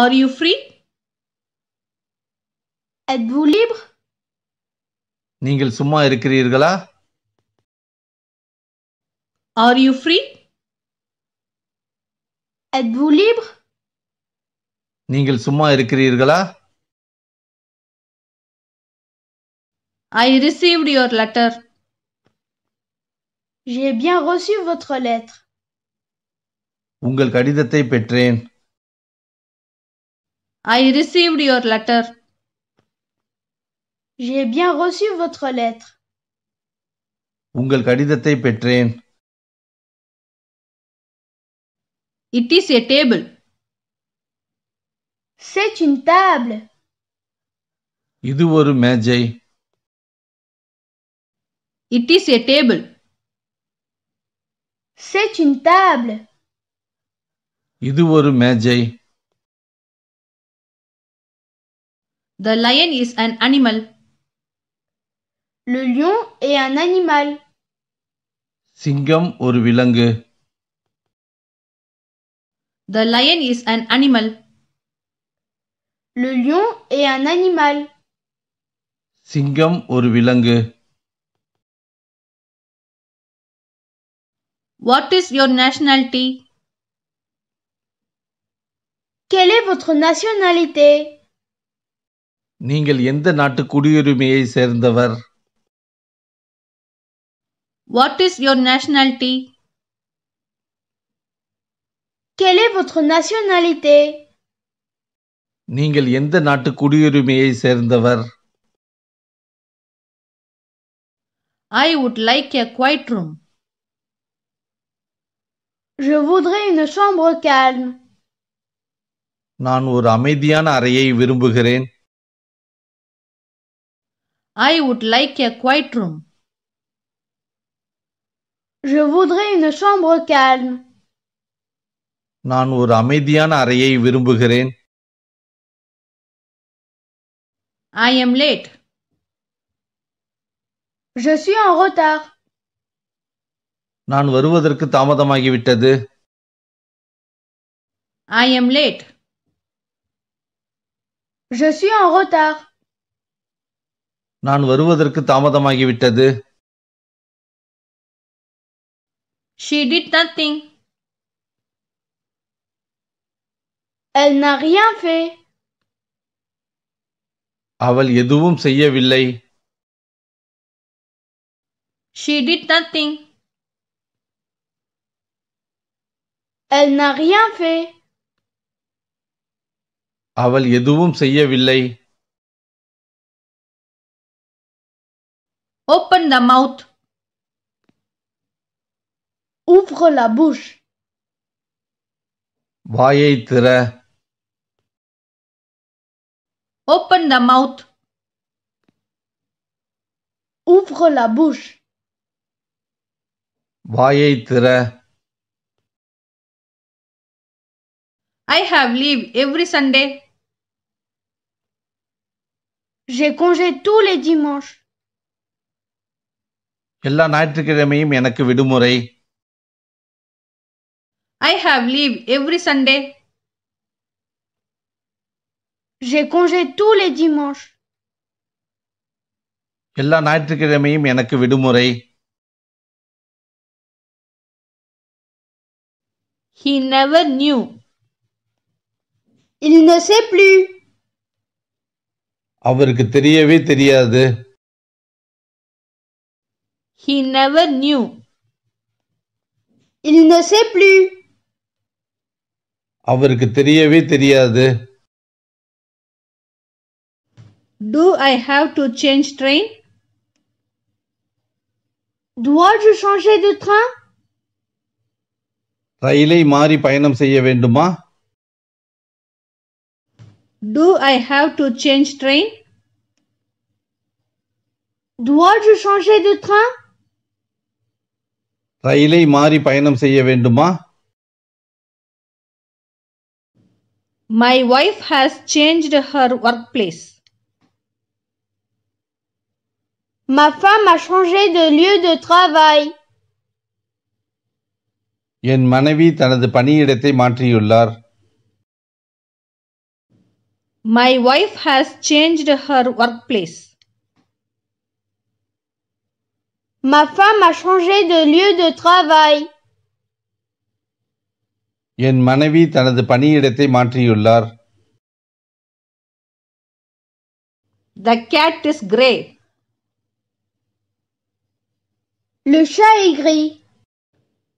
Are you free? Êtes-vous libre? நீங்கள் சும்மா இருக்கிறீர்களா? Are you free? Êtes-vous libre? நீங்கள் சும்மா இருக்கிறீர்களா? I received your letter. J'ai bien reçu votre lettre. உங்கள் கடிதத்தை பெற்றேன். I received your letter. J'ai bien reçu votre lettre. உங்கள் கடிதத்தை பெற்றேன். It is a table. C'est une table. இது ஒரு மேஜை. It is a table. C'est une table. இது ஒரு மேஜை. The lion is an animal. Le lion est un animal. Singam or விலங்கு The lion is an animal. Le lion est un animal. Singam or விலங்கு What is your nationality? Quelle est votre nationalité நீங்கள் எந்த நாட்டு குடியுரிமையை சேர்ந்தவர் what is your nationality Quelle est votre nationalité நீங்கள் எந்த நாட்டு குடியுரிமையை சேர்ந்தவர் I would like a quiet room. Je voudrais une chambre calme. நான் ஒரு அமைதியான அறையை விரும்புகிறேன். I would like a quiet room. Je voudrais une chambre calme. நான் ஒரு அமைதியான அறையை விரும்புகிறேன் I am late. Je suis en retard. நான் வருவதற்கு தாமதமாகிவிட்டது I am late. Je suis en retard. நான் வருவதற்கு தாமதமாகிவிட்டது She did nothing. Elle n'a rien fait. அவள் எதுவும் செய்யவில்லை She did nothing. Elle n'a rien fait. அவள் எதுவும் செய்யவில்லை Open the mouth. Ouvre la bouche. voyez Open the mouth. Ouvre la bouche. voyez I have leave every Sunday. J'ai congé tous les dimanches. எல்லா ஞாயிற்றுக்கிழமையும் எனக்கு விடுமுறை I have leave every Sunday ஜே கோஞ்சே டூ லே எல்லா ஞாயிற்றுக்கிழமையும் எனக்கு விடுமுறை ஹி நெவர் நியூ இல் அவருக்கு தெரியவே தெரியாது He never knew. Il ne sait plus. அவருக்கு தெரியவே தெரியாது Do I have to change train? Dois-je changer de train? ரயிலை மாறி பயணம் செய்ய வேண்டுமா Do I have to change train? Dois-je changer de train? ரயிலை மாறி பயணம் செய்ய வேண்டுமா my wife has changed her work place Ma femme a changé de lieu de travail. என் மனைவி தனது பணியிடத்தை மாற்றியுள்ளார் My wife has changed her workplace. Ma femme a changé de lieu de travail. என் மனைவி Pani பணியிடத்தை maatriyullar. The cat is grey. Le chat est gris.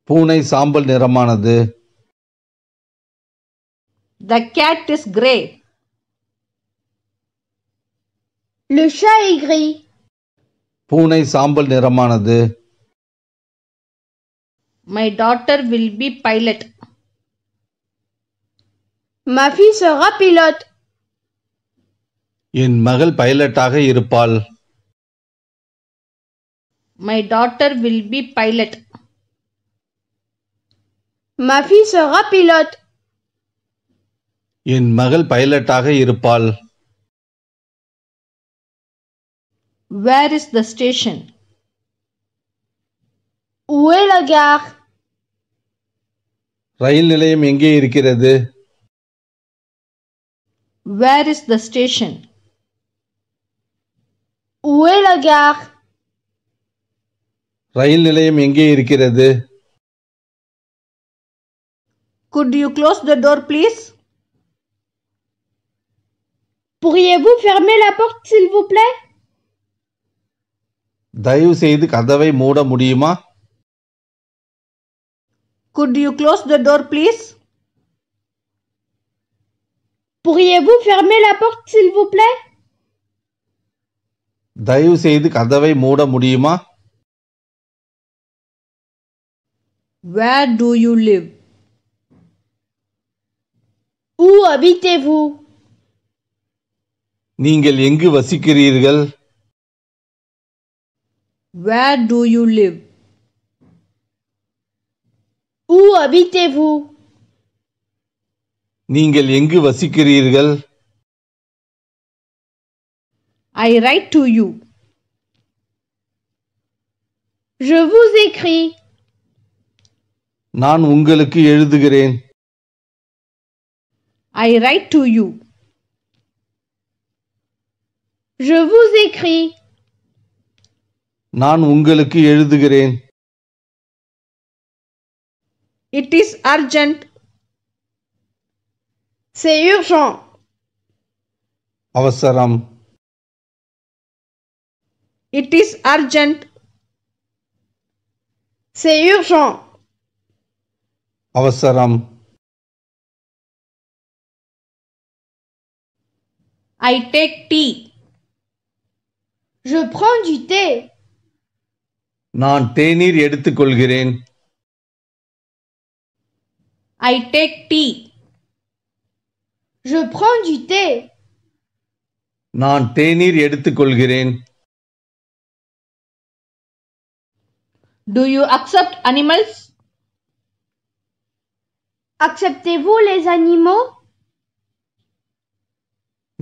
Pune சாம்பல் நிறமானது The cat is grey. Le chat est gris. பூனை சாம்பல் நிறமானது my daughter will be pilot மஃபி சரா பிலாட் என் மகள் பைலட்டாக இருப்பாள் my daughter will be pilot மஃபி சரா பிலாட் என் மகள் பைலட்டாக இருப்பாள் Where is the station? Où est la gare? ரயில் நிலையம் எங்கே இருக்கிறது Where is the station? Où est la gare? ரயில் நிலையம் எங்கே இருக்கிறது Could you close the door, please? Pourriez-vous fermer la porte, s'il vous plaît? தயவு செய்து கதவை மூட முடியுமா Could you close the door, please? Pourriez-vous fermer la porte, s'il vous plaît? தயவு செய்து கதவை மூட முடியுமா Where do you live? Où habitez-vous? நீங்கள் எங்கு வசிக்கிறீர்கள் Where do you live? Où habitez-vous? நீங்கள் எங்கு வசிக்கிறீர்கள்? I write to you. Je vous écris. நான் உங்களுக்கு எழுதுகிறேன். I write to you. Je vous écris. நான் உங்களுக்கு எழுதுகிறேன் இட் இஸ் अर्जेंट से अर्जेंट அவசரம் இட் இஸ் अर्जेंट से अर्जेंट அவசரம் I take tea Je prends du thé நான் தேநீர் எடுத்துக்கொள்கிறேன் I take tea. Je prends du thé. நான் தேநீர் எடுத்துக்கொள்கிறேன் Do you accept animals? Acceptez-vous les animaux?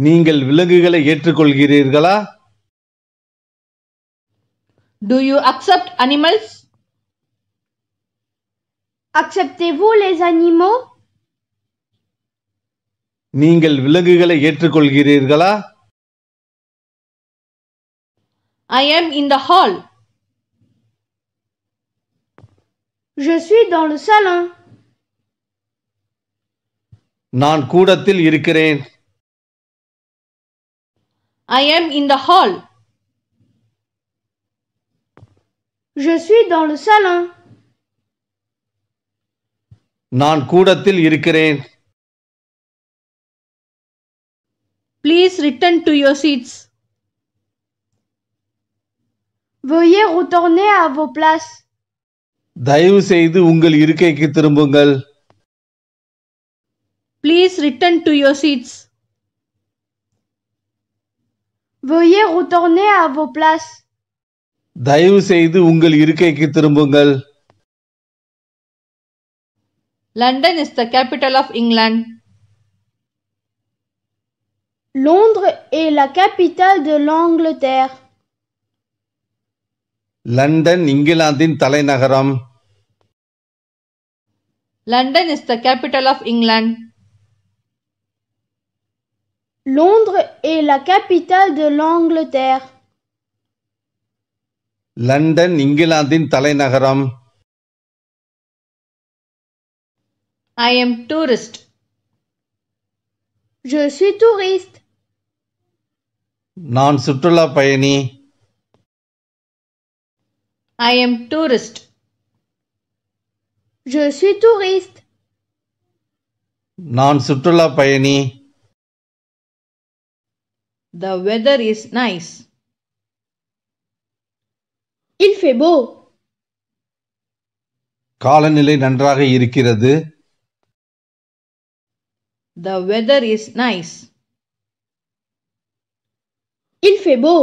நீங்கள் விலங்குகளை ஏற்றுக்கொள்கிறீர்களா Do you accept animals? Acceptez-vous les animaux? நீங்கள் விலங்குகளை ஏற்றுக்கொள்கிறீர்களா I am in the hall. Je suis dans le salon. நான் கூடத்தில் இருக்கிறேன் I am in the hall. Je suis dans le salon. Nankuratil கூடத்தில் Please return to your seats. Veuillez retourner à vos places. தயவு செய்து ungal இருக்கைக்கு Please return to your seats. Veuillez retourner à vos places. தயவு செய்து உங்கள் இருக்கைக்கு திரும்புங்கள் London is the capital of England. Londres est la capitale de l'Angleterre. London இங்கிலாந்தின் தலைநகரம் London is the capital of England. Londres est la capitale de l'Angleterre. London இங்கிலாந்தின் தலைநகரம் I am tourist. Je suis touriste. Non Sutula payani. I am tourist. Je suis touriste. Non Sutula payani. The weather is nice. Il fait beau. காலநிலை நன்றாக இருக்கிறது. The weather is nice. Il fait beau.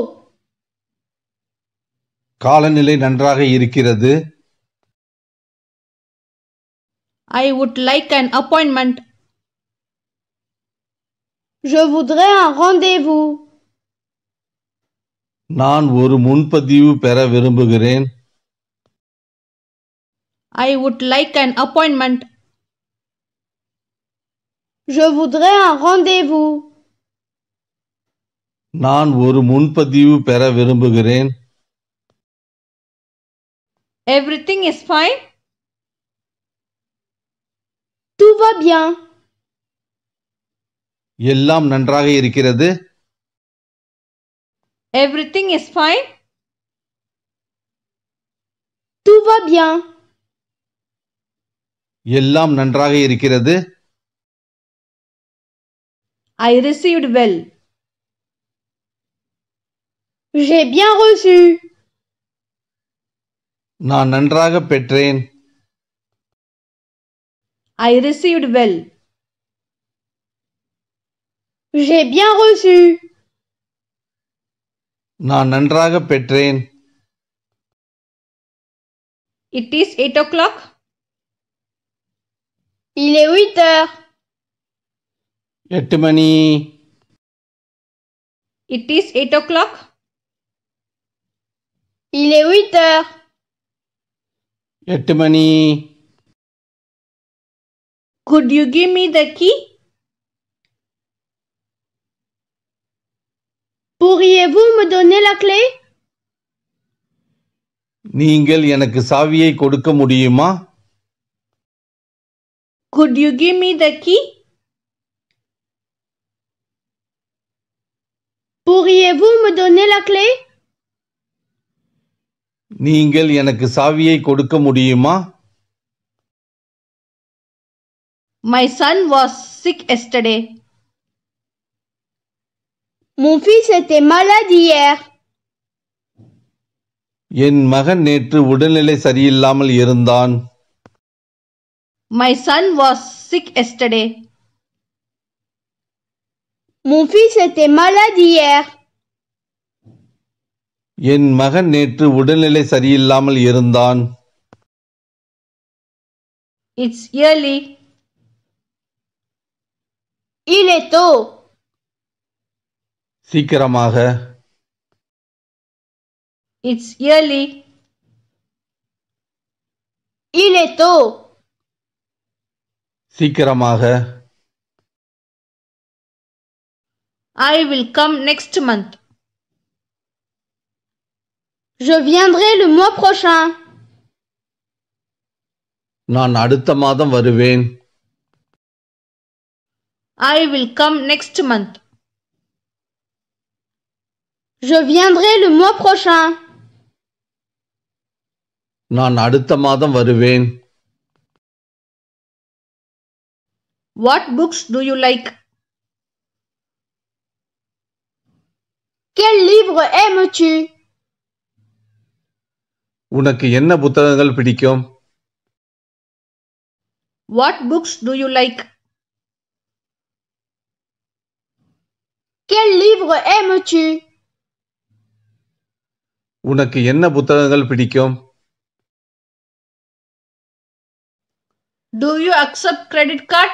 காலநிலை நன்றாக இருக்கிறது. I would like an appointment. Je voudrais un rendez-vous. நான் ஒரு முன்பதிவு பெற விரும்புகிறேன் I would like an appointment. Je voudrais un rendez-vous. நான் ஒரு முன்பதிவு பெற விரும்புகிறேன் Everything is fine. Tout va bien. எல்லாம் நன்றாக இருக்கிறது Everything is fine? Tout va bien. எல்லாம் நன்றாக இருக்கிறது I received well. J'ai bien reçu. நான் நன்றாக பெற்றேன் I received well. J'ai bien reçu. நான் நன்றாக பெற்றேன் It is 8 o'clock. Il est 8 heures. எட்டு It is 8 o'clock. Il est 8 heures. எட்டு மணி Could you give me the key? pourriez-vous me donner la clé நீங்கள் எனக்கு சாவியை கொடுக்க முடியுமா Could you give me the key? Pourriez-vous me donner la clé? நீங்கள் எனக்கு சாவியை கொடுக்க முடியுமா My son was sick yesterday. mon fils était malade hier. என் மகன் நேற்று உடல்நிலை சரியில்லாமல் இருந்தான் My son was sick yesterday. Mon fils était malade என் மகன் நேற்று உடல்நிலை சரியில்லாமல் இருந்தான் இட்ஸ் early. Il தோ சீக்கிரமாக It's early. Il est tôt. சீக்கிரமாக I will come next month. Je viendrai le mois prochain. நான் அடுத்த மாதம் வருவேன் I will come next month. Je viendrai le mois prochain. நான் அடுத்த மாதம் வருவேன் What books do you like? Quel livre aimes-tu? உனக்கு என்ன புத்தகங்கள் பிடிக்கும் What books do you like? Quel livre aimes-tu? உனக்கு என்ன புத்தகங்கள் பிடிக்கும் Do you accept credit card?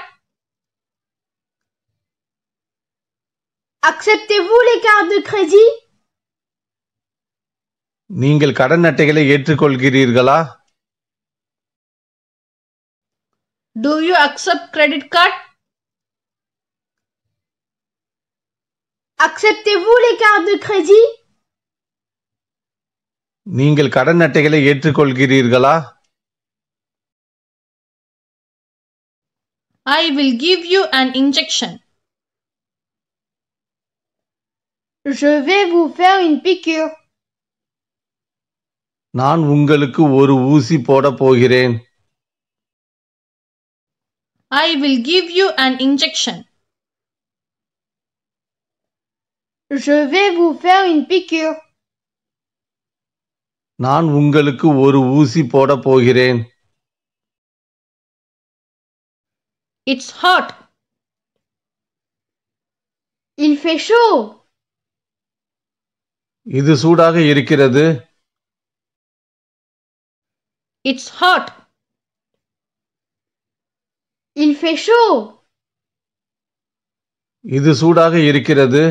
Acceptez-vous les cartes de crédit? நீங்கள் கடன் அட்டைகளை ஏற்றுக்கொள்கிறீர்களா Do you accept credit card? Acceptez-vous les cartes de crédit? நீங்கள் கடன் அட்டைகளை ஏற்றுக்கொள்கிறீர்களா I will give you an injection. Je vais vous faire une piqûre. நான் உங்களுக்கு ஒரு ஊசி போட போகிறேன் I will give you an injection. Je vais vous faire une piqûre. நான் உங்களுக்கு ஒரு ஊசி போட போகிறேன் இட்ஸ் ஹாட் இன்ஃபெஷோ இது சூடாக இருக்கிறது இட்ஸ் ஹாட் இன்ஃபெஷோ இது சூடாக இருக்கிறது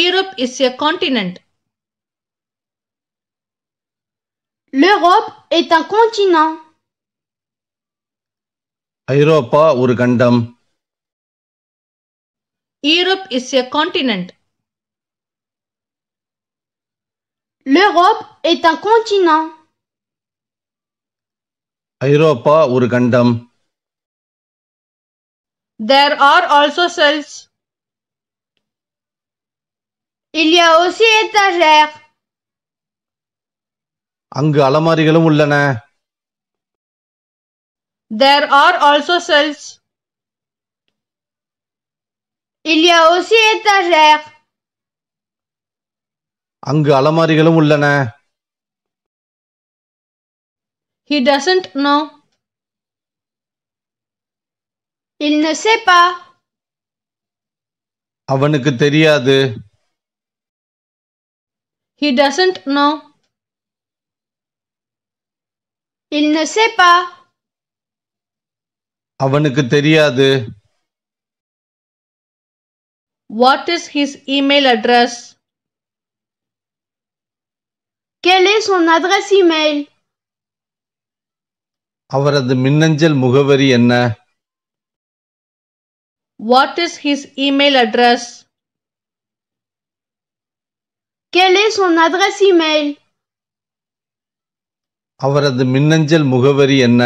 Europe is a continent L'Europe est un continent. Europa Europe is a continent. L'Europe est un continent. Europa There are also cells. Il y a aussi étagères. அங்கு அலமாரிகளும் உள்ளன there are also cells அங்கு அலமாரிகளும் உள்ளன He doesn't know. Il ne sait pas. அவனுக்கு தெரியாது He doesn't know. Il ne sait pas. அவனுக்கு தெரியாது. What is his email address? Quelle est son adresse email? அவரது மின்னஞ்சல் முகவரி என்ன? What is his email address? Quelle est son adresse email? அவரது மின்னஞ்சல் முகவரி என்ன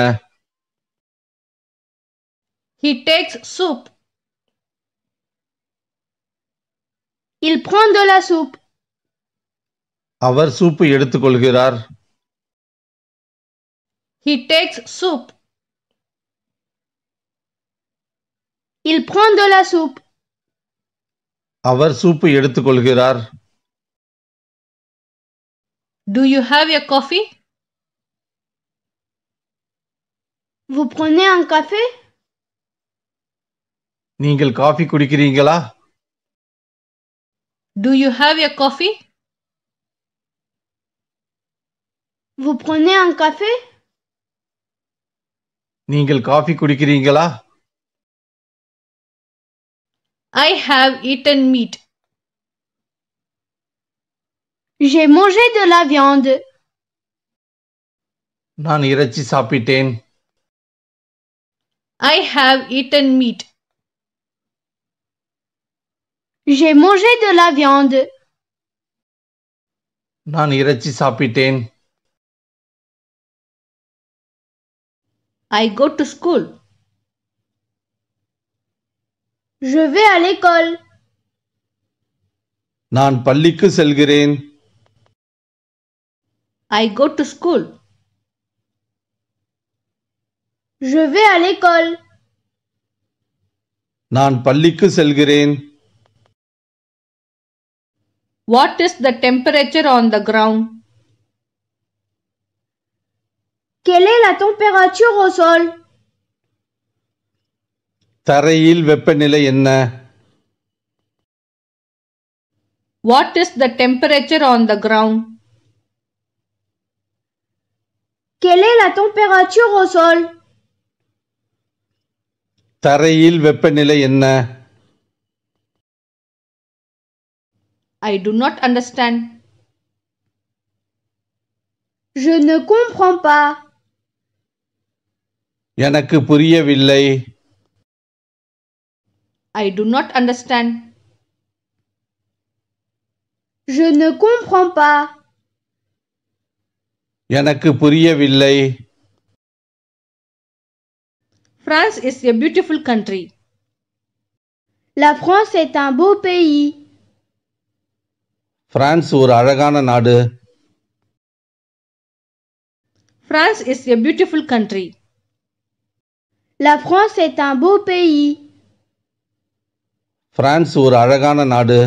அவர் சூப்பு எடுத்துக் கொள்கிறார் அவர் சூப்பு எடுத்துக் கொள்கிறார் Do you have your coffee? Vous prenez un café Ningal coffee kudikiringala. Do you have your coffee Vous prenez un café Ningal coffee kudikiringala. I have eaten meat. J'ai mangé de la viande. Nan irachi sapiten. I have eaten meat. J'ai mangé de la viande. Nan irachi sapitain. I go to school. Je vais à l'école. Nan பள்ளிக்கு செல்கிறேன் I go to school. Je vais à l'école. நான் பள்ளிக்கு செல்கிறேன் What is the temperature on the ground? Quelle est la température au sol? தரையில் வெப்பநிலை என்ன What is the temperature on the ground? Quelle est la température au sol? தரையில் வெப்பநிலை என்ன I do not understand. Je ne comprends pas. எனக்கு புரியவில்லை I do not understand. Je ne comprends pas. எனக்கு புரியவில்லை France is a beautiful country. La France est un beau pays. France ஒரு அழகான நாடு France is a beautiful country. La France est un beau pays. France ஒரு அழகான நாடு